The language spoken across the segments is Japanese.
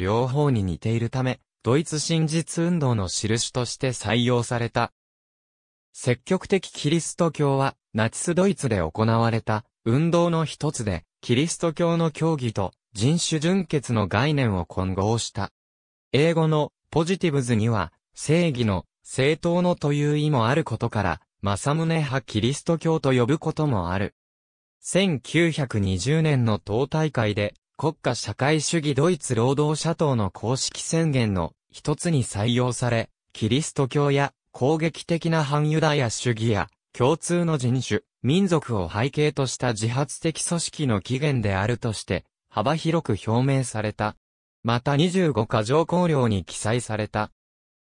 両方に似ているため、ドイツ真実運動の印として採用された。積極的キリスト教は、ナチスドイツで行われた運動の一つで、キリスト教の教義と人種純血の概念を混合した。英語のポジティブズには、正義の、正当のという意もあることから、正宗派キリスト教と呼ぶこともある。1920年の党大会で、国家社会主義ドイツ労働者党の公式宣言の一つに採用され、キリスト教や攻撃的な反ユダヤ主義や共通の人種、民族を背景とした自発的組織の起源であるとして、幅広く表明された。また25箇条項領に記載された。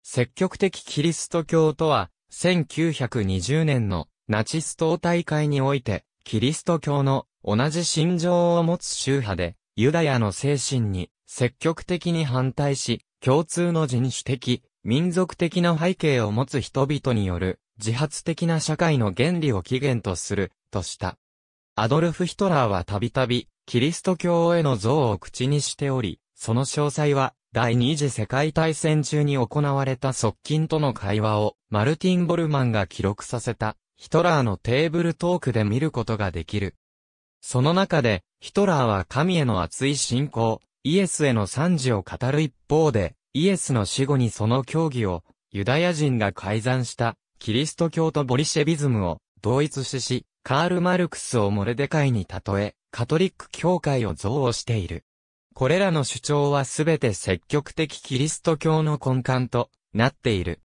積極的キリスト教とは、1920年のナチス党大会において、キリスト教の同じ心情を持つ宗派で、ユダヤの精神に積極的に反対し、共通の人種的、民族的な背景を持つ人々による自発的な社会の原理を起源とする、とした。アドルフ・ヒトラーはたびたび、キリスト教への憎悪を口にしており、その詳細は、第二次世界大戦中に行われた側近との会話を、マルティン・ボルマンが記録させた、ヒトラーのテーブルトークで見ることができる。その中で、ヒトラーは神への熱い信仰、イエスへの賛辞を語る一方で、イエスの死後にその教義を、ユダヤ人が改ざんした、キリスト教とボリシェビズムを、同一視し、カール・マルクスをモレデカイに例え、カトリック教会を憎悪している。これらの主張はすべて積極的キリスト教の根幹となっている。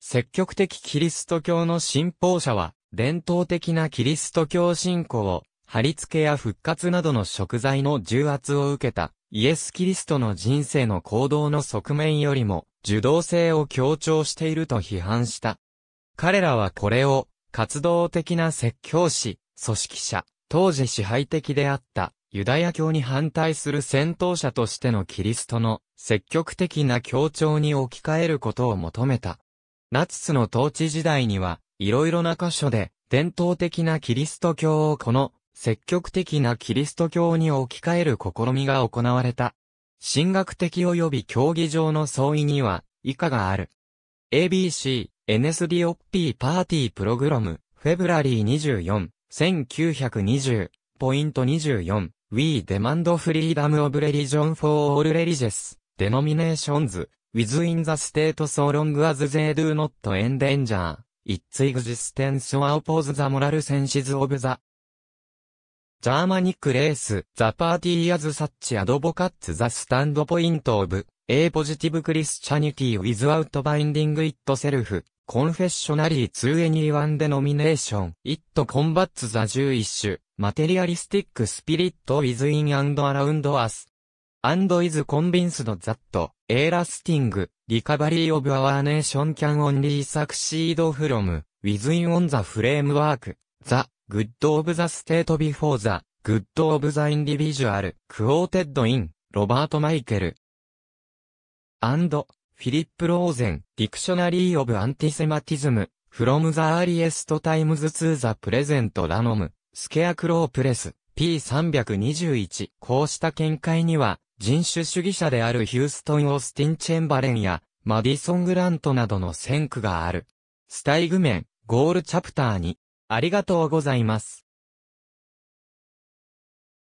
積極的キリスト教の信奉者は、伝統的なキリスト教信仰を貼り付けや復活などの食材の重圧を受けた、イエス・キリストの人生の行動の側面よりも、受動性を強調していると批判した。彼らはこれを、活動的な説教師、組織者、当時支配的であった、ユダヤ教に反対する戦闘者としてのキリストの積極的な協調に置き換えることを求めた。ナチスの統治時代には、いろいろな箇所で、伝統的なキリスト教をこの積極的なキリスト教に置き換える試みが行われた。神学的及び競技場の相違には、以下がある。ABC、NSDOP パーティープログラム、フェブラリー24、1920、ポイント24、We demand freedom of religion for all religious, denominations, within the state so long as they do not endanger, its existence or oppose the moral senses of the ジャーマニックレース、ザパーティーアズサッチアドボカッツザスタンドポイントオブ、A positive Christianity without binding itself, confessionally to anyone denomination, it combats the Jewish, materialistic spirit within and around us, and is convinced that, a lasting, recovery of our nation can only succeed from, within on the framework, the グッド・オブ・ザ・ステート・ビフォー・ザ・グッド・オブ・ザ・インディビジュアル・クォーテッド・イン・ロバート・マイケル。アンド・フィリップ・ローゼン・ディクショナリー・オブ・アンティセマティズム・フロム・ザ・アリエスト・タイムズ・ツー・ザ・プレゼント・ラノム・スケア・クロー・プレス・ P321。こうした見解には、人種主義者であるヒューストン・オースティン・チェンバレンや、マディソン・グラントなどの先駆がある。スタイグメン、ゴールチャプター2。ありがとうございます。